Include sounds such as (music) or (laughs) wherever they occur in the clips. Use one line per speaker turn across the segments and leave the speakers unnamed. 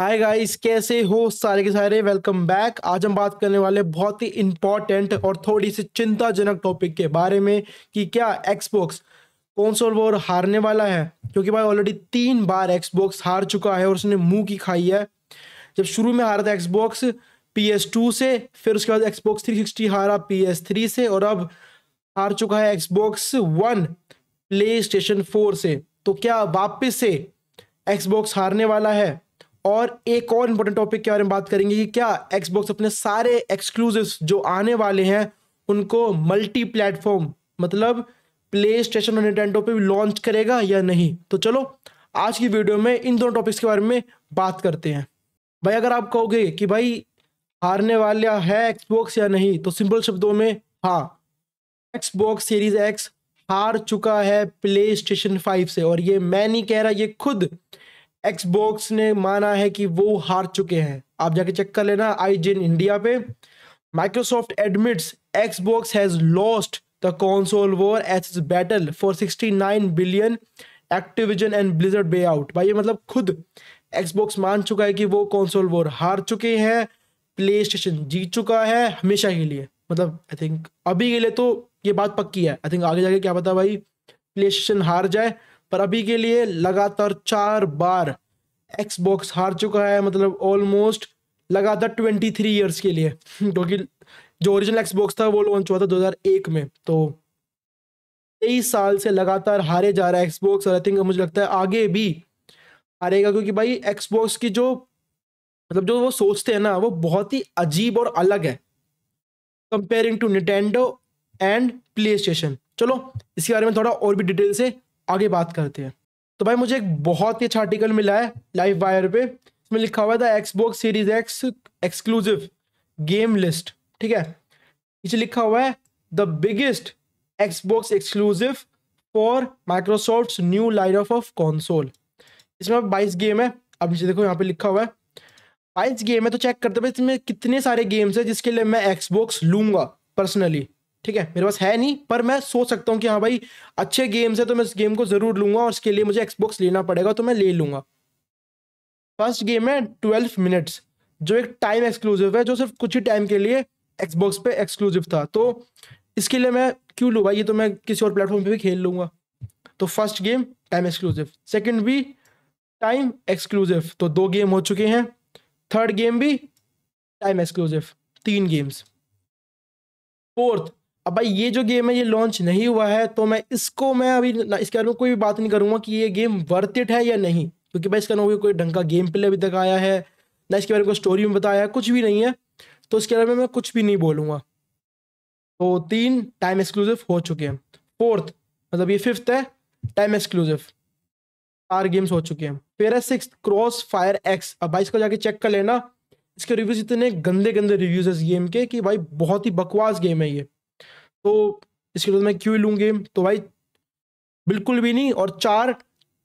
Hi guys कैसे हो सारे के सारे वेलकम बैक आज हम बात करने वाले बहुत ही इंपॉर्टेंट और थोड़ी सी चिंताजनक टॉपिक के बारे में कि क्या एक्सबॉक्स कौनसोल वॉर हारने वाला है क्योंकि भाई ऑलरेडी तीन बार एक्सबॉक्स हार चुका है और उसने मुंह की खाई है जब शुरू में हारा था एक्सबॉक्स पी एस टू से फिर उसके बाद एक्सबॉक्स थ्री सिक्सटी हारा पी एस थ्री से और अब हार चुका है Xbox one PlayStation four से तो क्या वापिस से एक्सबॉक्स हारने वाला है और एक और इम्पोर्टेंट टॉपिक के बारे में बात करेंगे कि क्या एक्सबॉक्स अपने सारे एक्सक्लूसिव जो आने वाले हैं उनको मल्टी प्लेटफॉर्म मतलब प्ले स्टेशन और निटेंडो पर भी लॉन्च करेगा या नहीं तो चलो आज की वीडियो में इन दोनों टॉपिक्स के बारे में बात करते हैं भाई अगर आप कहोगे कि भाई हारने वाला है एक्सबॉक्स या नहीं तो सिंपल शब्दों में हाँ एक्सबॉक्स सीरीज एक्स हार चुका है प्ले स्टेशन फाइव से और ये मैं नहीं कह रहा ये खुद एक्सबॉक्स ने माना है कि वो हार चुके हैं आप जाके चेक कर लेना आई जिन इंडिया पे Microsoft admits Xbox has lost the console war as its battle for sixty nine billion Activision and Blizzard buyout भाई ये मतलब खुद एक्सबॉक्स मान चुका है कि वो कॉन्सोल वॉर हार चुके हैं प्ले स्टेशन जीत चुका है हमेशा के लिए मतलब आई थिंक अभी के लिए तो ये बात पक्की है आई थिंक आगे जाके क्या पता भाई प्ले स्टेशन हार जाए पर अभी के लिए लगातार चार बार एक्सबॉक्स हार चुका है मतलब ऑलमोस्ट लगातार ट्वेंटी थ्री ईयर्स के लिए (laughs) क्योंकि जो ओरिजिनल एक्सबॉक्स था वो लॉन्च हुआ था 2001 में तो तेईस साल से लगातार हारे जा रहा है एक्सबॉक्स और आई थिंक मुझे लगता है आगे भी हारेगा क्योंकि भाई एक्सबॉक्स की जो मतलब जो वो सोचते हैं ना वो बहुत ही अजीब और अलग है comparing to Nintendo and PlayStation चलो इसके बारे में थोड़ा और भी डिटेल से आगे बात करते हैं तो भाई मुझे एक बहुत ही अच्छा आर्टिकल मिला है लाइव वायर पे इसमें लिखा हुआ था Xbox series X exclusive game list ठीक है नीचे लिखा हुआ है the biggest Xbox exclusive for Microsoft new line of console इसमें बाईस गेम है अब नीचे देखो यहाँ पे लिखा हुआ है बाईस गेम है तो चेक करते हुए इसमें कितने सारे गेम्स है जिसके लिए मैं एक्सबॉक्स लूंगा पर्सनली ठीक है मेरे पास है नहीं पर मैं सोच सकता हूँ कि हाँ भाई अच्छे गेम्स है तो मैं इस गेम को जरूर लूंगा और इसके लिए मुझे एक्सबॉक्स लेना पड़ेगा तो मैं ले लूंगा फर्स्ट गेम है ट्वेल्व मिनट्स जो एक टाइम एक्सक्लूसिव है जो सिर्फ कुछ ही टाइम के लिए एक्सबॉक्स पे एक्सक्लूसिव था तो इसके लिए मैं क्यों लूँ भाई ये तो मैं किसी और प्लेटफॉर्म पे भी खेल लूंगा तो first game time exclusive second भी टाइम एक्सक्लूसिव तो दो गेम हो चुके हैं थर्ड गेम भी टाइम एक्सक्लूसिव तीन गेम्स फोर्थ अब भाई ये जो गेम है ये लॉन्च नहीं हुआ है तो मैं इसको मैं अभी इसके बारे में कोई भी बात नहीं करूँगा कि ये गेम वर्थ इट है या नहीं क्योंकि भाई इसका कोई ढंग का गेम प्ले अभी तक आया है ना इसके बारे में कोई स्टोरी में बताया है कुछ भी नहीं है तो इसके बारे में मैं कुछ भी नहीं बोलूँगा तो तीन टाइम एक्सक्लूसिव हो चुके हैं फोर्थ मतलब ये फिफ्थ है टाइम एक्सक्लूसिव चार गेम्स हो चुके हैं फिर है सिक्स क्रॉस फायर एक्स अब भाई इसको जाके चेक कर लेना इसके रिव्यूज इतने गंदे गंदे रिव्यूज है इस गेम के कि भाई बहुत ही बकवास गेम है ये तो इसके बाद मैं क्यों ही लूँ गेम तो भाई बिल्कुल भी नहीं और चार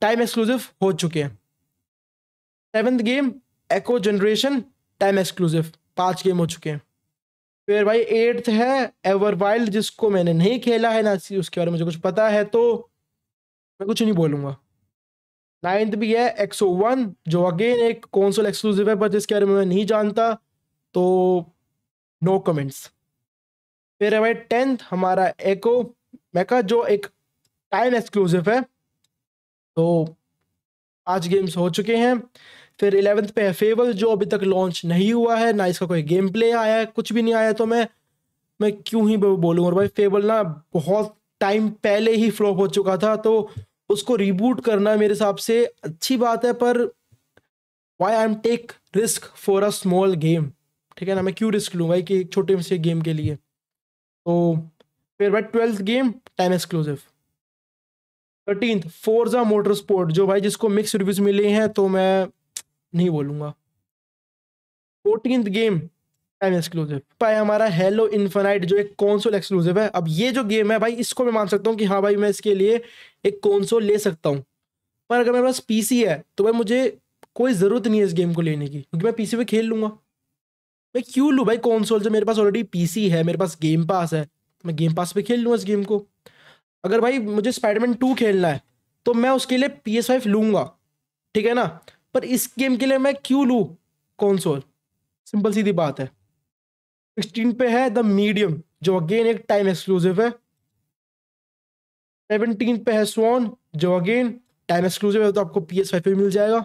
टाइम एक्सक्लूसिव हो चुके हैं seventh game echo generation time exclusive पांच गेम हो चुके हैं फिर भाई एट्थ है एवर वाइल्ड जिसको मैंने नहीं खेला है ना उसके बारे में मुझे कुछ पता है तो मैं कुछ नहीं बोलूँगा नाइन्थ भी है एक्सो वन जो अगेन एक कौनसोल एक्सक्लूसिव है पर जिसके बारे में मैं नहीं जानता तो नो no कमेंट्स फिर है टेंथ हमारा एको मेका जो एक टाइम एक्सक्लूसिव है तो आज गेम्स हो चुके हैं फिर इलेवेंथ पे है फेवल जो अभी तक लॉन्च नहीं हुआ है ना इसका कोई गेम प्ले आया है कुछ भी नहीं आया तो मैं मैं क्यों ही बोलूँ और भाई फेवल ना बहुत टाइम पहले ही फ्लॉप हो चुका था तो उसको रिबूट करना मेरे हिसाब से अच्छी बात है पर why I am take risk for a small game ठीक है ना मैं क्यों रिस्क लूँ भाई कि छोटे से गेम के लिए तो फिर भाई twelfth game time exclusive thirteen Forza Motorsport जो भाई जिसको मिक्स रिव्यूज मिले हैं तो मैं नहीं बोलूँगा फोर्टीन गेम टाइम एक्सक्लूसिव भाई हमारा हेलो इन्फेनाइट जो एक कौनसोल एक्सक्लूसिव है अब ये जो गेम है भाई इसको मैं मान सकता हूँ कि हाँ भाई मैं इसके लिए एक कौनसोल ले सकता हूँ पर अगर मेरे पास पी है तो भाई मुझे कोई ज़रूरत नहीं है इस गेम को लेने की क्योंकि मैं पीसी पे खेल लूँगा मैं क्यों लूँ भाई कौनसोल जब मेरे पास ऑलरेडी पीसी है मेरे पास गेम पास है मैं गेम पास पे खेल लूँगा इस गेम को अगर भाई मुझे स्पाइडरमैन टू खेलना है तो मैं उसके लिए पी एस फाइव लूँगा ठीक है ना पर इस गेम के लिए मैं क्यों लूँ कौनसोल सिंपल सीधी बात है सिक्सटीन पे है द मीडियम जो अगेन एक टाइम एक्सक्लूसिव है सेवनटीन पे है स्वान जो अगेन टाइम एक्सक्लूसिव है तो आपको पी एस फाइव पे मिल जाएगा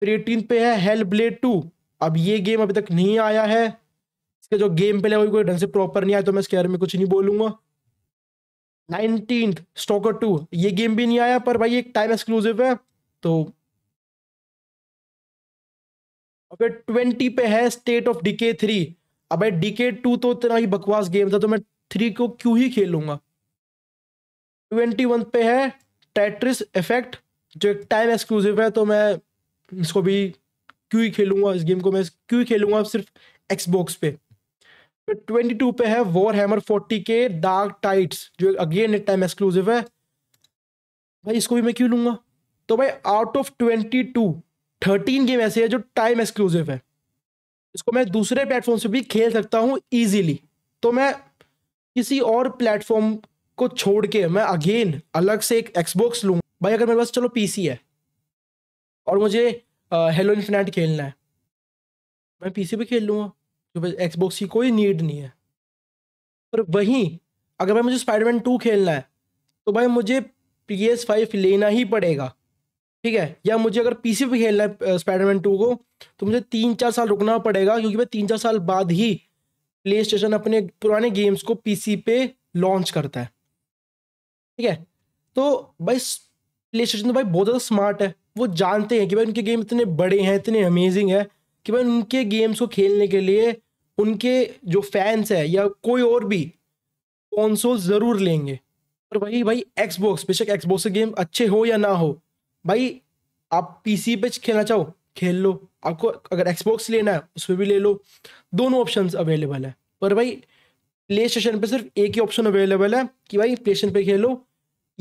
फिर एटीन पे है हेल ब्लेड टू अब ये गेम अभी तक नहीं आया है इसके जो गेम पे है कोई ढंग से प्रॉपर नहीं आया तो मैं इसके बारे में कुछ नहीं बोलूंगा नाइनटीन स्टॉकर टू ये गेम भी नहीं आया पर भाई एक टाइम एक्सक्लूसिव है तो अबे ट्वेंटी पे है स्टेट ऑफ डीके थ्री अबे डीके टू तो इतना ही बकवास गेम था तो मैं थ्री को क्यों ही खेलूंगा ट्वेंटी वन पे है टेट्रिस इफेक्ट जो एक टाइम एक्सक्लूसिव है तो मैं इसको भी क्यों ही खेलूंगा इस गेम को मैं क्यों ही खेलूंगा सिर्फ एक्सबॉक्स पे ट्वेंटी तो टू पे है Warhammer forty K Darktide जो अगेन एक टाइम एक्सक्लूसिव है भाई इसको भी मैं क्यों लूंगा तो भाई out of twenty two thirteen game ऐसे है जो टाइम एक्सक्लूसिव है इसको मैं दूसरे प्लेटफॉर्म से भी खेल सकता हूँ ईजिली तो मैं किसी और प्लेटफॉर्म को छोड़ के मैं अगेन अलग से एक एक्सबॉक्स लूंगा भाई अगर मेरे पास चलो पीसी है और मुझे हेलो इन्फिनाइट खेलना है मैं पीसी पे खेल लूँगा क्योंकि एक्सबॉक्स की कोई नीड नहीं है पर वहीं अगर भाई मुझे स्पाइडरमैन टू खेलना है तो भाई मुझे पी एस फाइव लेना ही पड़ेगा ठीक है या मुझे अगर पी सी पे खेलना है स्पाइडरमैन टू को तो मुझे तीन चार साल रुकना पड़ेगा क्योंकि भाई तीन चार साल बाद ही प्ले स्टेशन अपने पुराने गेम्स को पी सी पे लॉन्च करता है ठीक है तो भाई प्ले स्टेशन तो भाई बहुत ज़्यादा स्मार्ट है वो जानते हैं कि भाई उनके गेम इतने बड़े हैं इतने अमेजिंग है कि भाई उनके गेम्स को खेलने के लिए उनके जो फैंस है या कोई और भी कॉन्सोल ज़रूर लेंगे और भाई भाई एक्सबॉक्स बेशक एक्सबॉक्स के गेम अच्छे हो या ना हो भाई आप पीसी पे खेलना चाहो खेल लो आपको अगर एक्सबॉक्स लेना है उसमें भी ले लो दोनों ऑप्शन अवेलेबल है पर भाई प्ले स्टेशन पर सिर्फ एक ही ऑप्शन अवेलेबल है कि भाई प्ले स्टेशन पर खेलो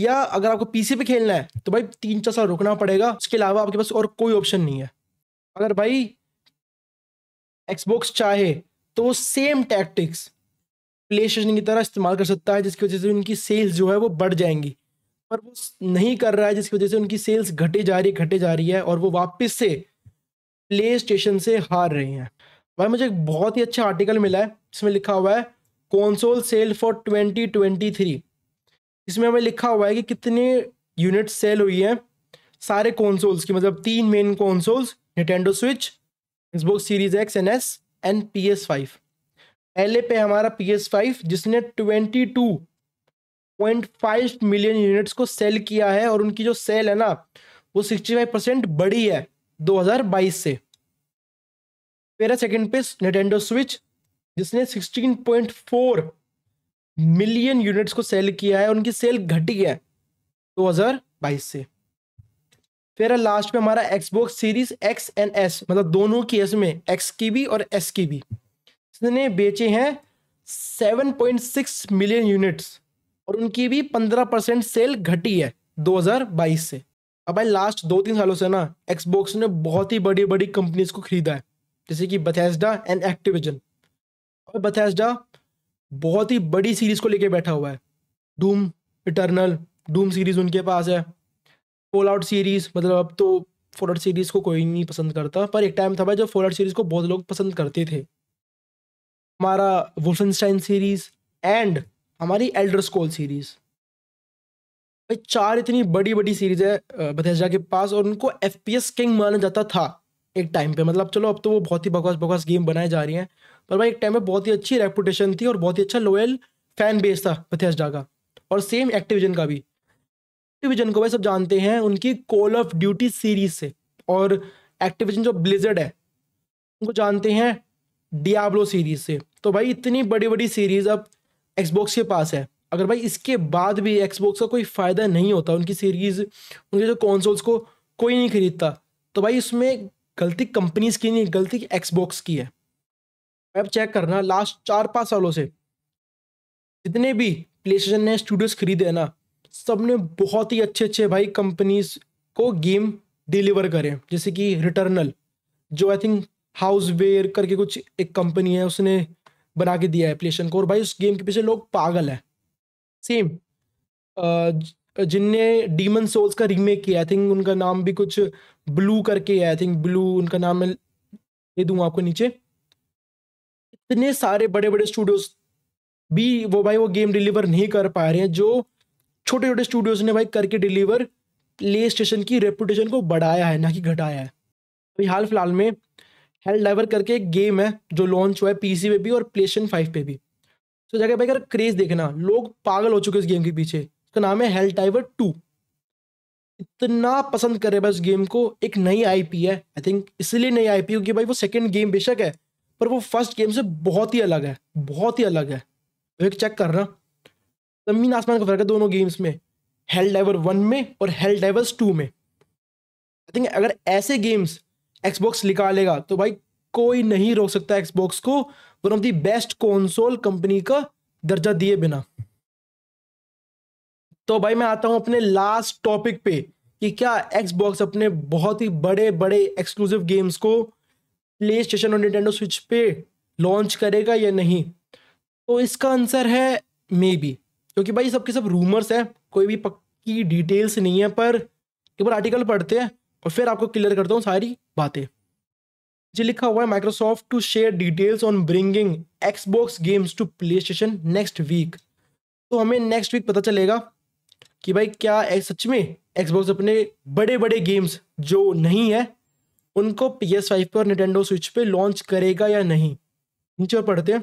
या अगर आपको पीसी पे खेलना है तो भाई तीन चार साल रुकना पड़ेगा उसके अलावा आपके पास और कोई ऑप्शन नहीं है अगर भाई एक्सबॉक्स चाहे तो वो सेम टैक्टिक्स प्ले स्टेशन की तरह इस्तेमाल कर सकता है जिसकी वजह से उनकी सेल्स जो है वो बढ़ जाएंगी पर वो नहीं कर रहा है जिसकी वजह से उनकी सेल्स घटे जा रही है घटे जा रही है और वो वापस से प्ले स्टेशन से हार रहे हैं भाई मुझे एक बहुत ही अच्छा आर्टिकल मिला है जिसमें लिखा हुआ है console sale for twenty twenty three इसमें हमें लिखा हुआ है कि कितनी यूनिट सेल हुई है सारे कॉन्सोल्स की मतलब तीन main consoles Nintendo Switch Xbox series X and S and P S five पहले पे हमारा पी एस फाइव जिसने twenty two point five million units को सेल किया है और उनकी जो सेल है ना वो सिक्सटी फाइव परसेंट बढ़ी है दो हज़ार बाईस से फिर सेकेंड पे निटेंडो स्विच जिसने sixteen point four million units को सेल किया है उनकी सेल घटी है दो हजार बाईस से फिर लास्ट में हमारा Xbox series X and S मतलब दोनों की एस में एक्स की भी और एस की भी इसने बेचे हैं 7.6 मिलियन यूनिट्स और उनकी भी 15 परसेंट सेल घटी है 2022 से अब भाई लास्ट दो तीन सालों से ना एक्सबॉक्स ने बहुत ही बड़ी बड़ी कंपनीज को खरीदा है जैसे कि बथेस्डा एंड एक्टिविजन और बथेस्डा बहुत ही बड़ी सीरीज को लेके बैठा हुआ है डूम इटर्नल डूम सीरीज उनके पास है फोल आउट सीरीज मतलब अब तो फोल आउट सीरीज को कोई नहीं पसंद करता पर एक टाइम था भाई जब फोल आउट सीरीज को बहुत लोग पसंद करते थे हमारा वुल्फनस्टाइन सीरीज एंड हमारी एल्डर स्कोल सीरीज भाई चार इतनी बड़ी बड़ी सीरीज है बथेजा के पास और उनको एफ किंग माना जाता था एक टाइम पे मतलब चलो अब तो वो बहुत ही बकवास बकवास गेम बनाए जा रही हैं पर भाई एक टाइम में बहुत ही अच्छी रेपुटेशन थी और बहुत ही अच्छा लोयल फैन बेस था बथेस्डा का और सेम एक्टिविजन का भी एक्टिविजन को भाई सब जानते हैं उनकी कॉल ऑफ ड्यूटी सीरीज से और एक्टिविजन जो ब्लिजर्ड है उनको जानते हैं डियाब्लो सीरीज से तो भाई इतनी बड़ी बड़ी सीरीज अब एक्सबॉक्स के पास है अगर भाई इसके बाद भी एक्सबॉक्स का कोई फ़ायदा नहीं होता उनकी सीरीज़ उनके जो कॉन्सोल्स को कोई नहीं खरीदता तो भाई उसमें गलती कंपनीज की नहीं गलती एक्सबॉक्स की है अब चेक करना लास्ट चार पाँच सालों से जितने भी प्ले स्टेशन ने स्टूडियोज खरीदे ना सब ने बहुत ही अच्छे अच्छे भाई कंपनीज को गेम डिलीवर करें जैसे कि रिटर्नल जो आई थिंक हाउस वेयर करके कुछ एक कंपनी है उसने बना के दिया है प्ले स्टेशन को और भाई उस गेम के पीछे लोग पागल है सेम जिनने डीमन सोल्स का रीमेक किया आई थिंक उनका नाम भी कुछ ब्लू करके है आई थिंक ब्लू उनका नाम मैं दे दूंगा आपको नीचे इतने सारे बड़े बड़े स्टूडियोज भी वो भाई वो गेम डिलीवर नहीं कर पा रहे हैं जो छोटे छोटे स्टूडियोज ने भाई करके डिलीवर प्ले स्टेशन की रेपुटेशन को बढ़ाया है ना कि घटाया है अभी हाल फिलहाल में हेल डाइवर करके एक गेम है जो लॉन्च हुआ है पीसी पे भी और प्ले स्टेशन फाइव पे भी तो जगह भाई अगर क्रेज देखना लोग पागल हो चुके हैं इस गेम के पीछे इसका नाम है हेल डाइवर टू इतना पसंद कर रहे भाई उस गेम को एक नई आईपी है आई थिंक इसलिए नई आईपी क्योंकि भाई वो सेकंड गेम बेशक है पर वो फर्स्ट गेम से बहुत ही अलग है बहुत ही अलग है तो एक चेक कर रहा जमीन आसमान का फर्क है दोनों गेम्स में हेल डाइवर वन में और हेल डाइवर्स टू में आई थिंक अगर ऐसे गेम्स एक्सबॉक्स निकालेगा तो भाई कोई नहीं रोक सकता एक्सबॉक्स को one of the best console company का दर्जा दिए बिना तो भाई मैं आता हूं अपने लास्ट टॉपिक पे कि क्या एक्सबॉक्स अपने बहुत ही बड़े बड़े एक्सक्लूसिव गेम्स को प्ले स्टेशन और निटेंडो स्विच पे लॉन्च करेगा या नहीं तो इसका आंसर है मे बी क्योंकि भाई सबके सब रूमर्स हैं कोई भी पक्की डिटेल्स नहीं है पर एक बार आर्टिकल पढ़ते हैं और फिर आपको क्लियर करता हूँ सारी बातें जी लिखा हुआ है Microsoft to share details on bringing Xbox games to PlayStation next week तो हमें नेक्स्ट वीक पता चलेगा कि भाई क्या सच में एक्सबॉक्स अपने बड़े बड़े गेम्स जो नहीं है उनको पी एस फाइव पे और निटेंडो स्विच पे लॉन्च करेगा या नहीं नीचे पढ़ते हैं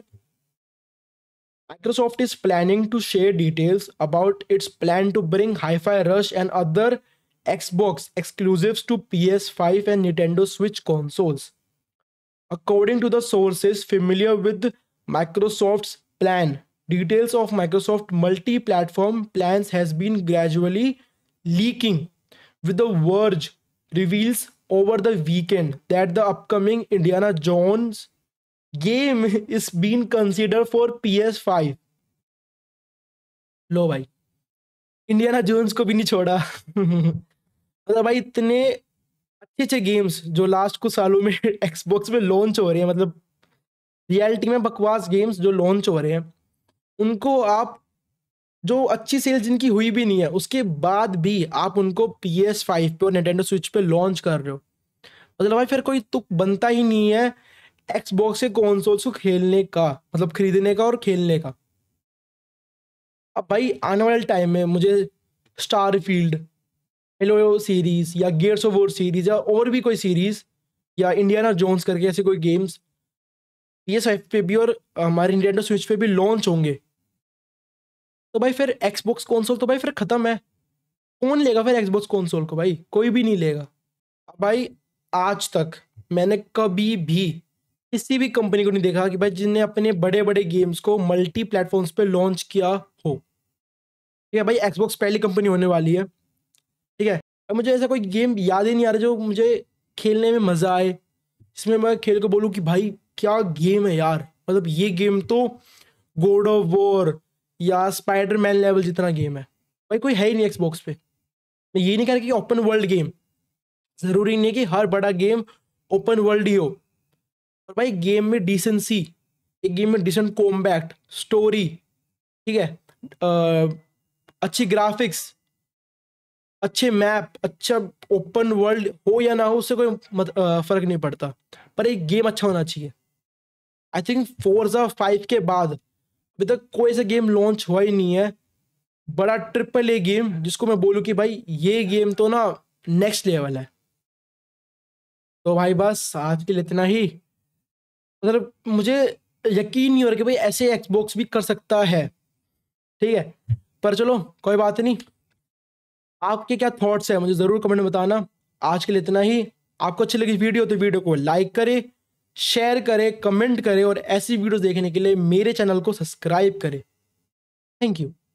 Microsoft is planning to share details about its plan to bring Hi Fi Rush and other Xbox exclusive to P S five and Nintendo Switch consoles according to the sources familiar with Microsoft plan details of Microsoft multi platform plan has been gradually leaking with the Verge reveals over the weekend that the upcoming Indiana Jones game is being considered for PS5. लो भाई Indiana Jones को भी नहीं छोड़ा मतलब भाई इतने अच्छे अच्छे गेम्स जो लास्ट कुछ सालों में एक्सबॉक्स में लॉन्च हो रहे हैं मतलब रियलिटी में बकवास गेम्स जो लॉन्च हो रहे हैं उनको आप जो अच्छी सेल जिनकी हुई भी नहीं है उसके बाद भी आप उनको पी एस फाइव पे और निटेंडो स्विच पे लॉन्च कर रहे हो मतलब भाई फिर कोई तुक बनता ही नहीं है एक्सबॉक्स के कॉन्सोल्स को खेलने का मतलब खरीदने का और खेलने का अब भाई आने वाले टाइम में मुझे स्टार फील्ड हेलो सीरीज या गेट्स ऑफ वोर सीरीज या और भी कोई सीरीज या इंडियाना जोन्स करके ऐसे कोई गेम्स पी एस फाइव पे भी और हमारे निटेंडो स्विच पे भी लॉन्च होंगे तो भाई फिर एक्सबॉक्स कौनसोल तो भाई फिर ख़त्म है कौन लेगा फिर एक्सबॉक्स कौनसोल को भाई कोई भी नहीं लेगा भाई आज तक मैंने कभी भी किसी भी कंपनी को नहीं देखा कि भाई जिनने अपने बड़े बड़े गेम्स को मल्टी प्लेटफॉर्म्स पे लॉन्च किया हो ठीक है भाई एक्सबॉक्स पहली कंपनी होने वाली है ठीक है मुझे ऐसा कोई गेम याद ही नहीं आ रहा जो मुझे खेलने में मज़ा आए इसमें मैं खेल को बोलूँ कि भाई क्या गेम है यार मतलब ये गेम तो गोड ऑफ वॉर या स्पाइडर मैन लेवल जितना गेम है भाई कोई है ही नहीं एक्सबॉक्स पे मैं ये नहीं कह रहा कि ओपन वर्ल्ड गेम ज़रूरी नहीं है कि हर बड़ा गेम ओपन वर्ल्ड ही हो और भाई गेम में डिसेंसी एक गेम में डिसेंट कॉम्बैक्ट स्टोरी ठीक है आ, अच्छी ग्राफिक्स अच्छे मैप अच्छा ओपन वर्ल्ड हो या ना हो उससे कोई मत, आ, फर्क नहीं पड़ता पर एक गेम अच्छा होना चाहिए आई थिंक फोर्जा फाइव के बाद अभी तक कोई सा गेम लॉन्च हुआ ही नहीं है बड़ा ट्रिपल ए गेम जिसको मैं बोलूँ कि भाई ये गेम तो ना नेक्स्ट लेवल है तो भाई बस आज के लिए इतना ही मतलब मुझे यकीन नहीं हो रहा कि भाई ऐसे एक्सबॉक्स भी कर सकता है ठीक है पर चलो कोई बात नहीं आपके क्या थॉट्स हैं मुझे ज़रूर कमेंट में बताना आज के लिए इतना ही आपको अच्छी लगी वीडियो तो वीडियो को लाइक करें शेयर करें कमेंट करें और ऐसी वीडियोस देखने के लिए मेरे चैनल को सब्सक्राइब करें थैंक यू